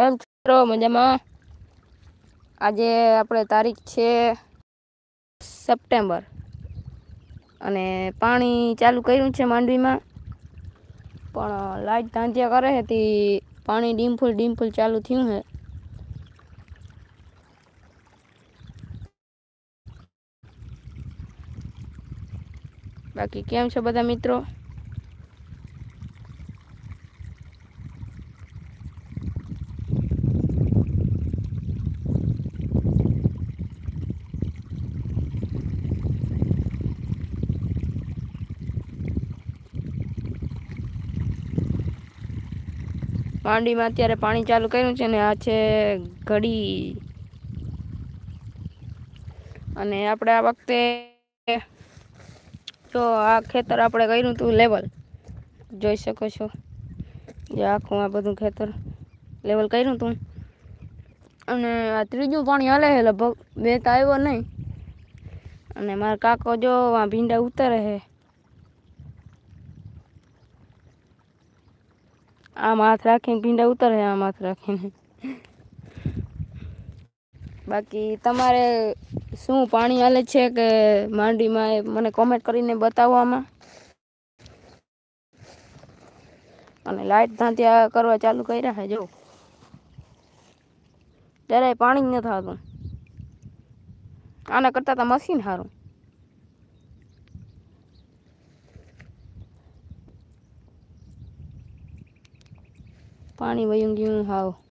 કેમ છો મજામાં આજે આપણે તારીખ છે સપ્ટેમ્બર અને પાણી ચાલુ કર્યું છે માંડવીમાં પણ લાઇટ ધાંધ્યા કરે હતી પાણી ડીમફૂલ ડીમફૂલ ચાલુ થયું છે બાકી કેમ છો બધા મિત્રો માંડીમાં અત્યારે પાણી ચાલુ કર્યું છે ને આ છે ઘડી અને આપણે આ વખતે જો આ ખેતર આપણે કર્યું હતું લેવલ જોઈ શકો છો જે આખું આ બધું ખેતર લેવલ કર્યું હતું અને આ ત્રીજું પાણી હલે છે લગભગ બે તો આવ્યો નહીં અને મારા કાકો જો આ ભીંડા ઉતરે છે આમ હાથ રાખીને ભીંડા ઉતરે આમ હાથ રાખીને બાકી તમારે શું પાણી હાલે છે કે માંડીમાં મને કોમેન્ટ કરીને બતાવો આમાં અને લાઇટ ત્યાં કરવા ચાલુ કર્યા હે જો જરાય પાણી જ ન થતું આના કરતાં તો મશીન સારું 把你没用用好。